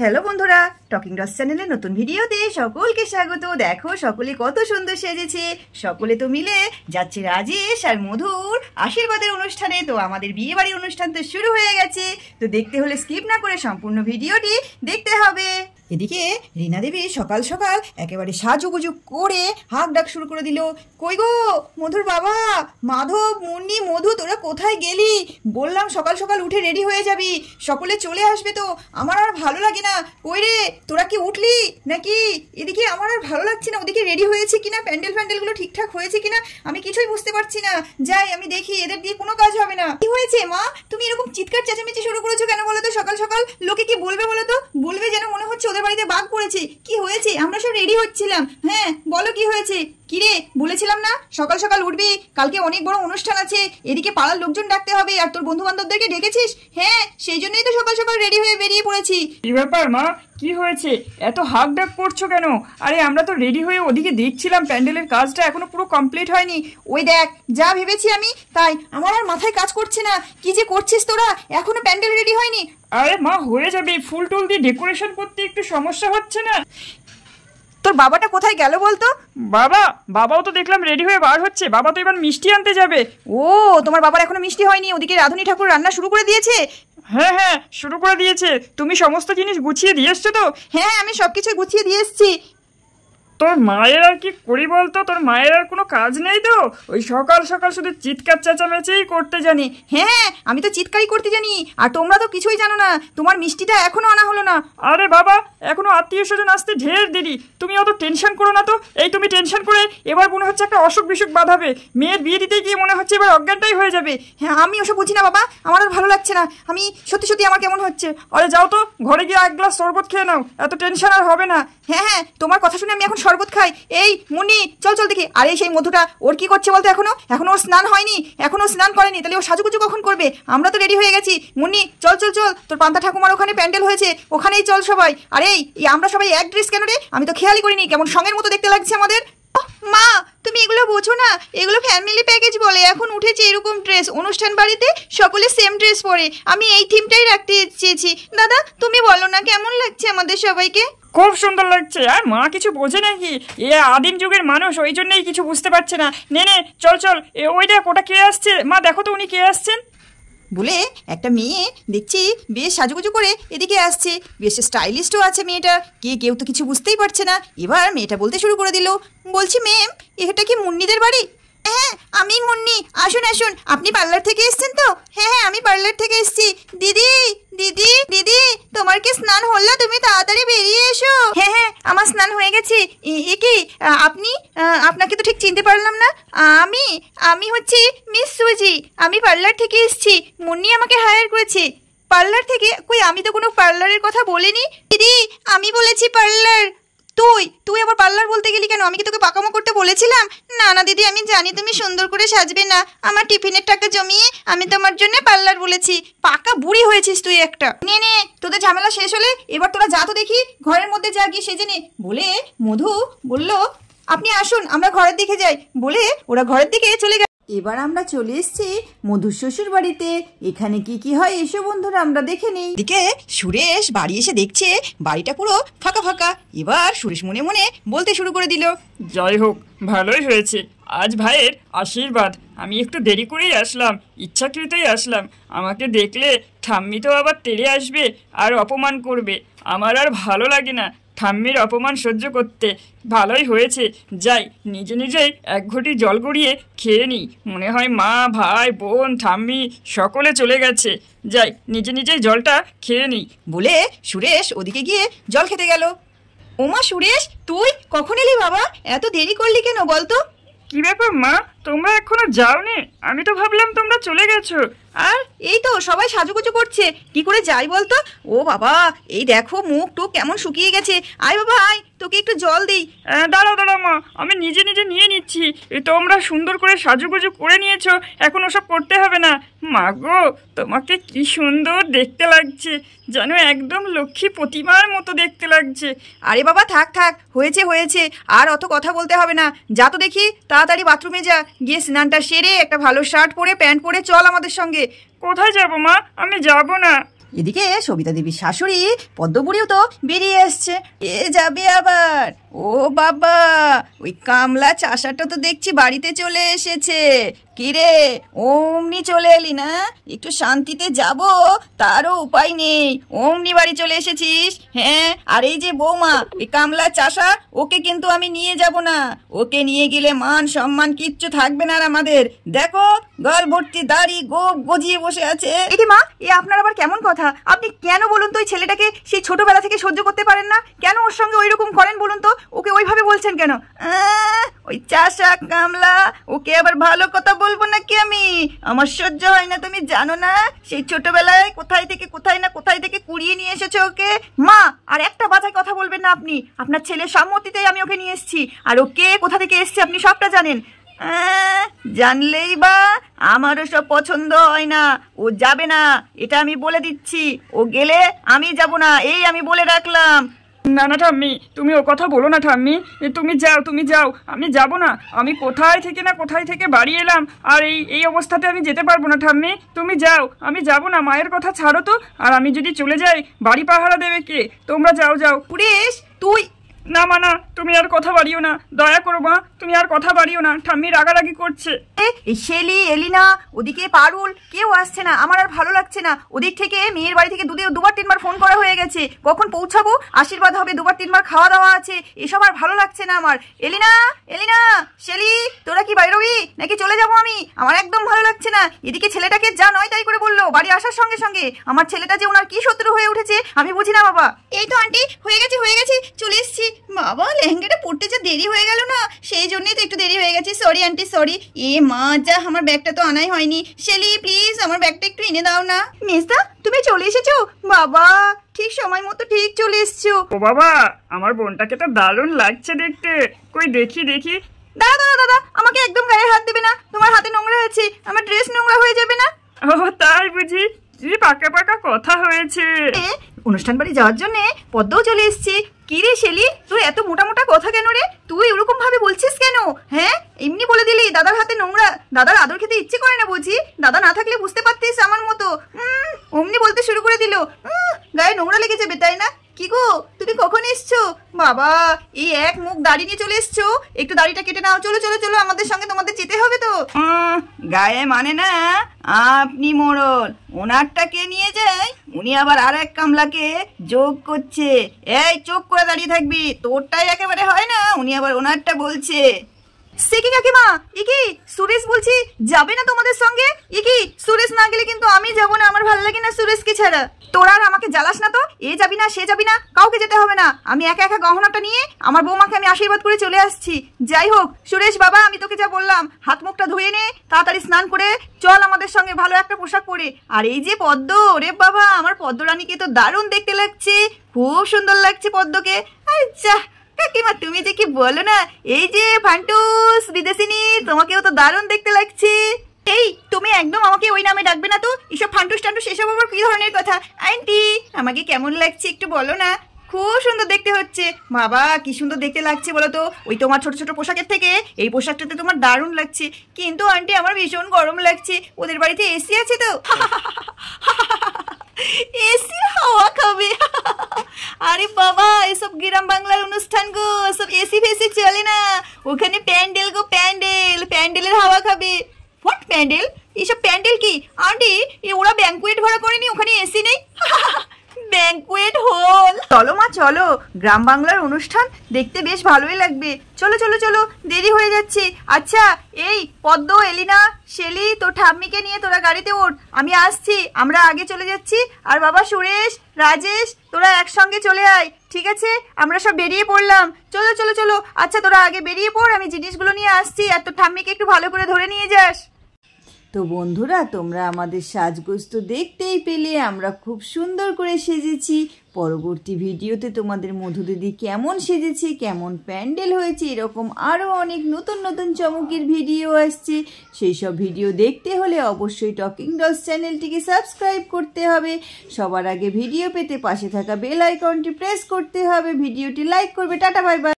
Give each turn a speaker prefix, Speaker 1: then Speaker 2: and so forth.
Speaker 1: hello বন্ধুরা talking DOS চ্যানেলে নতুন ভিডিওতে সকলকে স্বাগত দেখো সকলে কত সুন্দর সেজেছে সকলে তো মিলে যাচ্ছে রাজেশ আর মধুর আশীর্বাদের অনুষ্ঠানে তো আমাদের বিয়ে বাড়ির অনুষ্ঠান তো শুরু হয়ে গেছে তো দেখতে হলে স্কিপ না করে সম্পূর্ণ ভিডিওটি দেখতে হবে এদিকে রীনা দেবী সকাল সকাল একেবারে সাজুগুজু করে হাঁক ডাক শুরু করে দিল কই গো মধুর বাবা মাধব মুন্নি মধু তোরা কোথায় গেলি বললাম সকাল সকাল উঠে রেডি হয়ে যাবি সকলে চলে আসবে তো আমার আর ভালো লাগে না কই রে তোরা কি উঠলি নাকি এদিকে আমার আর ভালো লাগছে না ওদিকে রেডি হয়েছে কিনা প্যান্ডেল ফ্যান্ডেলগুলো ঠিকঠাক হয়েছে কিনা আমি কিছুই বুঝতে পারছি না যাই আমি দেখি এদের দিয়ে কোনো কাজ হবে না কি হয়েছে মা তুমি এরকম চিৎকার চেঁচামেচি শুরু করেছো কেন বলো তো সকাল সকাল লোকে কি বলবে বলো তো বলবে যেন মনে হচ্ছে ওদের তোদের বাড়িতে বাঘ পড়েছে কি হয়েছে আমরা সব রেডি হচ্ছিলাম হ্যাঁ বলো কি হয়েছে কিরে বলেছিলাম না সকাল সকাল উঠবি কালকে অনেক বড় অনুষ্ঠান আছে এদিকে পাড়ার লোকজন ডাকতে হবে আর তোর বন্ধু বান্ধবদেরকে ডেকেছিস হ্যাঁ সেই জন্যই তো সকাল সকাল রেডি হয়ে বেরিয়ে পড়েছি কি ব্যাপার মা কি হয়েছে এত হাক ডাক করছো কেন আরে আমরা তো রেডি হয়ে ওদিকে দেখছিলাম প্যান্ডেলের কাজটা এখনো পুরো কমপ্লিট হয়নি ওই দেখ যা ভেবেছি আমি তাই আমার আর মাথায় কাজ করছে না কি যে করছিস তোরা এখনো প্যান্ডেল রেডি হয়নি আরে মা হয়ে যাবে ফুল টুল দিয়ে ডেকোরেশন করতে একটু সমস্যা হচ্ছে না তোর বাবাটা কোথায় গেল বলতো বাবা বাবাও তো দেখলাম রেডি হয়ে বার হচ্ছে বাবা তো এবার মিষ্টি আনতে যাবে ও তোমার বাবার এখনো মিষ্টি হয়নি ওদিকে রাধুনী ঠাকুর রান্না শুরু করে দিয়েছে হ্যাঁ হ্যাঁ শুরু করে দিয়েছে তুমি সমস্ত জিনিস গুছিয়ে দিয়ে এসছো তো হ্যাঁ আমি সব কিছু গুছিয়ে দিয়ে এসছি তোর মায়ের আর কি করি বলতো তোর মায়ের আর কোনো কাজ নেই তো ওই সকাল সকাল শুধু চিৎকার চেঁচামেচেই করতে জানি হ্যাঁ আমি তো চিৎকারই করতে জানি আর তোমরা তো কিছুই জানো না তোমার মিষ্টিটা এখনো আনা হলো না আরে বাবা এখনো আত্মীয় স্বজন আসতে ঢের দেরি তুমি অত টেনশন করো না তো এই তুমি টেনশন করে এবার মনে হচ্ছে একটা অসুখ বিসুখ বাঁধাবে মেয়ের বিয়ে দিতে গিয়ে মনে হচ্ছে এবার অজ্ঞানটাই হয়ে যাবে হ্যাঁ আমি ওসব বুঝি না বাবা আমার আর ভালো লাগছে না আমি সত্যি সত্যি আমার কেমন হচ্ছে আরে যাও তো ঘরে গিয়ে এক গ্লাস শরবত খেয়ে নাও এত টেনশন আর হবে না হ্যাঁ হ্যাঁ তোমার কথা শুনে আমি এখন শরবত খাই এই মুনি চল চল দেখি আরে সেই মধুটা ওর কি করছে বলতো এখনো এখনো ওর স্নান হয়নি এখনো স্নান করেনি তাহলে ও সাজুগুজু কখন করবে আমরা তো রেডি হয়ে গেছি মুন্নি চল চল চল তোর পান্তা ঠাকুমার ওখানে প্যান্ডেল হয়েছে ওখানেই চল সবাই আরে এই আমরা সবাই এক ড্রেস কেন রে আমি তো খেয়ালই করিনি কেমন সঙ্গের মতো দেখতে লাগছে আমাদের মা তুমি এগুলো বোঝো না এগুলো ফ্যামিলি প্যাকেজ বলে এখন উঠেছে এরকম ড্রেস অনুষ্ঠান বাড়িতে সকলে সেম ড্রেস পরে আমি এই থিমটাই রাখতে চেয়েছি দাদা তুমি বলো না কেমন লাগছে আমাদের সবাইকে খুব সুন্দর লাগছে আর মা কিছু বোঝে নাকি এ আদিম যুগের মানুষ ওই জন্যই কিছু বুঝতে পারছে না নে নে চল চল ওই দেখ ওটা কে আসছে মা দেখো তো উনি কে আসছেন বলে একটা মেয়ে দেখছি বেশ সাজুগুজু করে এদিকে আসছে বেশ স্টাইলিস্টও আছে মেয়েটা কে কেউ তো কিছু বুঝতেই পারছে না এবার মেয়েটা বলতে শুরু করে দিল বলছি ম্যাম এটা কি মুন্নিদের বাড়ি হ্যাঁ আমি মুন্নি আসুন আসুন আপনি পার্লার থেকে এসছেন তো হ্যাঁ হ্যাঁ আমি পার্লার থেকে এসছি দিদি দিদি দিদি তোমার কি স্নান হলো তুমি তাড়াতাড়ি বেরিয়ে এসো হ্যাঁ হ্যাঁ আমার স্নান হয়ে গেছে এ কি আপনি আপনাকে তো ঠিক চিনতে পারলাম না আমি আমি হচ্ছে মিস সুজি আমি পার্লার থেকে এসছি মুন্নি আমাকে হায়ার করেছে পার্লার থেকে কই আমি তো কোনো পার্লারের কথা বলিনি দিদি আমি বলেছি পার্লার তুই তুই আবার পার্লার বলতে গেলি কেন আমি কি তোকে পাকামো করতে বলেছিলাম না না দিদি আমি জানি তুমি সুন্দর করে সাজবে না আমার টিফিনের টাকা জমিয়ে আমি তোমার জন্য পার্লার বলেছি পাকা বুড়ি হয়েছিস তুই একটা নে নে তোদের ঝামেলা শেষ হলে এবার তোরা যা তো দেখি ঘরের মধ্যে যা গিয়ে সেজে নে বলে মধু বলল আপনি আসুন আমরা ঘরের দিকে যাই বলে ওরা ঘরের দিকে চলে গেল এবার আমরা চলে এসছি মধুর শ্বশুর বাড়িতে এখানে কি কি হয় এসো বন্ধুরা আমরা দেখে নিই দিকে সুরেশ বাড়ি এসে দেখছে বাড়িটা পুরো ফাঁকা ফাঁকা এবার সুরেশ মনে মনে বলতে শুরু করে দিল যাই হোক ভালোই হয়েছে আজ ভাইয়ের আশীর্বাদ আমি একটু দেরি করেই আসলাম ইচ্ছাকৃতই আসলাম আমাকে দেখলে ঠাম্মি তো আবার তেড়ে আসবে আর অপমান করবে আমার আর ভালো লাগে না ঠাম্মির অপমান সহ্য করতে ভালোই হয়েছে যাই নিজে নিজেই এক ঘটি জল গড়িয়ে খেয়ে নিই মনে হয় মা ভাই বোন ঠাম্মি সকলে চলে গেছে যাই নিজে নিজেই জলটা খেয়ে নিই বলে সুরেশ ওদিকে গিয়ে জল খেতে গেল ওমা সুরেশ তুই কখন এলি বাবা এত দেরি করলি কেন বলতো কি ব্যাপার মা তোমরা এখনো যাওনি আমি তো ভাবলাম তোমরা চলে গেছো আর এই তো সবাই সাজুগুজু করছে কি করে যাই বলতো ও বাবা এই দেখো মুখ টুক কেমন শুকিয়ে গেছে আয় বাবা আয় তোকে একটু জল দিই দাঁড়াও দাঁড়াও মা আমি নিজে নিজে নিয়ে নিচ্ছি তোমরা সুন্দর করে সাজুগুজু করে নিয়েছো এখন ওসব করতে হবে না মা গো তোমাকে কি সুন্দর দেখতে লাগছে যেন একদম লক্ষ্মী প্রতিমার মতো দেখতে লাগছে আরে বাবা থাক থাক হয়েছে হয়েছে আর অত কথা বলতে হবে না যা তো দেখি তাড়াতাড়ি বাথরুমে যা গিয়ে স্নানটা সেরে একটা ভালো শার্ট পরে প্যান্ট পরে চল আমাদের সঙ্গে কোথায় যাব মা আমি যাব না এদিকে সবিতা দেবীর শাশুড়ি পদ্মপুরীও তো বেরিয়ে আসছে এ যাবে আবার ও বাবা ওই কামলা চাষাটা তো দেখছি বাড়িতে চলে এসেছে কিরে অমনি চলে এলি না একটু শান্তিতে যাব তারও উপায় নেই অমনি বাড়ি চলে এসেছিস হ্যাঁ আর এই যে বৌমা এই কামলা চাষা ওকে কিন্তু আমি নিয়ে যাব না ওকে নিয়ে গেলে মান সম্মান কিচ্ছু থাকবে না আর আমাদের দেখো গল ভর্তি দাড়ি গোপ গজিয়ে বসে আছে এটি মা এ আপনার আবার কেমন কথা আপনি কেন বলুন তো ওই ছেলেটাকে সেই ছোটবেলা থেকে সহ্য করতে পারেন না কেন ওর সঙ্গে ওই রকম করেন বলুন তো ওকে ওইভাবে বলছেন কেন ওই চাষা কামলা ওকে আবার ভালো কথা বলবো নাকি আমি আমার সহ্য হয় না তুমি জানো না সেই ছোটবেলায় কোথায় থেকে কোথায় না কোথায় থেকে কুড়িয়ে নিয়ে এসেছে ওকে মা আর একটা বাজায় কথা বলবেন না আপনি আপনার ছেলের সম্মতিতেই আমি ওকে নিয়ে এসেছি আর ওকে কোথা থেকে এসছে আপনি সবটা জানেন জানলেই বা আমারও সব পছন্দ হয় না ও যাবে না এটা আমি বলে দিচ্ছি ও গেলে আমি যাব না এই আমি বলে রাখলাম না না ঠাম্মি তুমি ও কথা বলো না ঠাম্মি তুমি যাও তুমি যাও আমি যাব না আমি কোথায় থেকে না কোথায় থেকে বাড়ি এলাম আর এই এই অবস্থাতে আমি যেতে পারবো না ঠাম্মি তুমি যাও আমি যাব না মায়ের কথা ছাড়ো তো আর আমি যদি চলে যাই বাড়ি পাহারা দেবে কে তোমরা যাও যাও পুরেশ তুই না মানা তুমি আর কথা বাড়িও না দয়া করো মা তুমি আর কথা বাড়িও না ঠাম্মি রাগারাগি করছে শেলি এলিনা ওদিকে পারুল কেউ আসছে না আমার আর ভালো লাগছে না ওদিক থেকে মেয়ের বাড়ি থেকে দুদিন দুবার তিনবার ফোন করা হয়ে গেছে কখন পৌঁছাবো আশীর্বাদ হবে দুবার তিনবার খাওয়া দাওয়া আছে এসব আর ভালো লাগছে না আমার এলিনা এলিনা শেলি তোরা কি বাইরবি নাকি চলে যাবো আমি আমার একদম ভালো লাগছে না এদিকে ছেলেটাকে যা নয় তাই করে বললো বাড়ি আসার সঙ্গে সঙ্গে আমার ছেলেটা যে ওনার কি শত্রু হয়ে উঠেছে আমি বুঝি না বাবা এই তো আন্টি হয়ে গেছে হয়ে গেছে চলে এসছি বাবা লেহেঙ্গাটা পড়তে যা দেরি হয়ে গেল না সেই জন্যই তো একটু দেরি হয়ে গেছে সরি আন্টি সরি এ মা যা আমার ব্যাগটা তো আনাই হয়নি শেলি প্লিজ আমার ব্যাগটা একটু এনে দাও না মেজদা তুমি চলে এসেছো বাবা ঠিক সময় মতো ঠিক চলে এসছো ও বাবা আমার বোনটাকে তো দারুণ লাগছে দেখতে কই দেখি দেখি দাদা দাদা দাদা আমাকে একদম গায়ে হাত দেবে না তোমার হাতে নোংরা আছে আমার ড্রেস নোংরা হয়ে যাবে না ও তাই বুঝি কি পাকা পাকা কথা হয়েছে অনুষ্ঠান বাড়ি যাওয়ার জন্য পদ্মও চলে এসছি কিরে শেলি তোর এত মোটা মোটা কথা কেন রে তুই ওরকম ভাবে বলছিস কেন হ্যাঁ এমনি বলে দিলি দাদার হাতে নোংরা দাদার আদর খেতে ইচ্ছে করে না বুঝি দাদা না থাকলে বুঝতে পারতিস আমার মতো অমনি বলতে শুরু করে দিল গায়ে নোংরা লেগে যাবে তাই না কি গো তুমি কখন এসছো বাবা এই এক মুখ দাড়ি নিয়ে চলে এসছো একটু দাড়িটা কেটে নাও চলো চলো চলো আমাদের সঙ্গে তোমাদের যেতে হবে তো গায়ে মানে না আপনি মোড়ল কে নিয়ে যাই উনি আবার আর এক কামলাকে যোগ করছে এই চোখ করে দাঁড়িয়ে থাকবি তোরটাই একেবারে হয় না উনি আবার ওনারটা বলছে সে কি কাকিমা ইকি সুরেশ বলছি যাবে না তোমাদের সঙ্গে ইকি সুরেশ না গেলে কিন্তু আমি যাবো না আমার ভালো লাগে না সুরেশ কি ছাড়া তোরা আর আমাকে জ্বালাস না তো এ যাবি না সে যাবি না কাউকে যেতে হবে না আমি একা একা গহনাটা নিয়ে আমার বৌমাকে আমি আশীর্বাদ করে চলে আসছি যাই হোক সুরেশ বাবা আমি তোকে যা বললাম হাত মুখটা ধুয়ে নে তাড়াতাড়ি স্নান করে চল আমাদের সঙ্গে ভালো একটা পোশাক পরে আর এই যে পদ্ম রে বাবা আমার পদ্ম রানীকে তো দারুণ দেখতে লাগছে খুব সুন্দর লাগছে পদ্মকে আচ্ছা কাকিমা তুমি যে কি বলো না এই যে ফান্টুস বিদেশিনী তোমাকেও তো দারুণ দেখতে লাগছে এই তুমি একদম আমাকে ওই নামে ডাকবে না তো এসব ফান্টুস টান্টুস এসব আবার কি ধরনের কথা আন্টি আমাকে কেমন লাগছে একটু বলো না খুব সুন্দর দেখতে হচ্ছে বাবা কি সুন্দর দেখতে লাগছে বলো তো ওই তোমার ছোট ছোট পোশাকের থেকে এই পোশাকটাতে তোমার দারুণ লাগছে কিন্তু আন্টি আমার ভীষণ গরম লাগছে ওদের বাড়িতে এসি আছে তো এসি হাওয়া খাবে আরে বাবা এসব গ্রাম বাংলার অনুষ্ঠান গো সব এসি ফেসি চলে না ওখানে প্যান্ডেল গো প্যান্ডেল প্যান্ডেলের হাওয়া খাবে ফট প্যান্ডেল এইসব প্যান্ডেল কি আন্টি ওরা ব্যাঙ্কুয়েট ভাড়া করেনি ওখানে এসি নেই ব্যাংকুয়েট হল চলো মা চলো গ্রাম বাংলার অনুষ্ঠান দেখতে বেশ ভালোই লাগবে চলো চলো চলো দেরি হয়ে যাচ্ছে আচ্ছা এই পদ্ম এলিনা শেলি তোর ঠাম্মিকে নিয়ে তোরা গাড়িতে ওঠ আমি আসছি আমরা আগে চলে যাচ্ছি আর বাবা সুরেশ রাজেশ তোরা একসঙ্গে চলে আয় ঠিক আছে আমরা সব বেরিয়ে পড়লাম চলো চলো চলো আচ্ছা তোরা আগে বেরিয়ে পড় আমি জিনিসগুলো নিয়ে আসছি আর তোর ঠাম্মিকে একটু ভালো করে ধরে নিয়ে যাস তো বন্ধুরা তোমরা আমাদের সাজগোজ তো দেখতেই পেলে আমরা খুব সুন্দর করে সেজেছি পরবর্তী ভিডিওতে তোমাদের মধু দিদি কেমন সেজেছে কেমন প্যান্ডেল হয়েছে এরকম আরও অনেক নতুন নতুন চমকের ভিডিও আসছে সেই সব ভিডিও দেখতে হলে অবশ্যই টকিং ডলস চ্যানেলটিকে সাবস্ক্রাইব করতে হবে সবার আগে ভিডিও পেতে পাশে থাকা বেল আইকনটি প্রেস করতে হবে ভিডিওটি লাইক করবে টাটা বাই বাই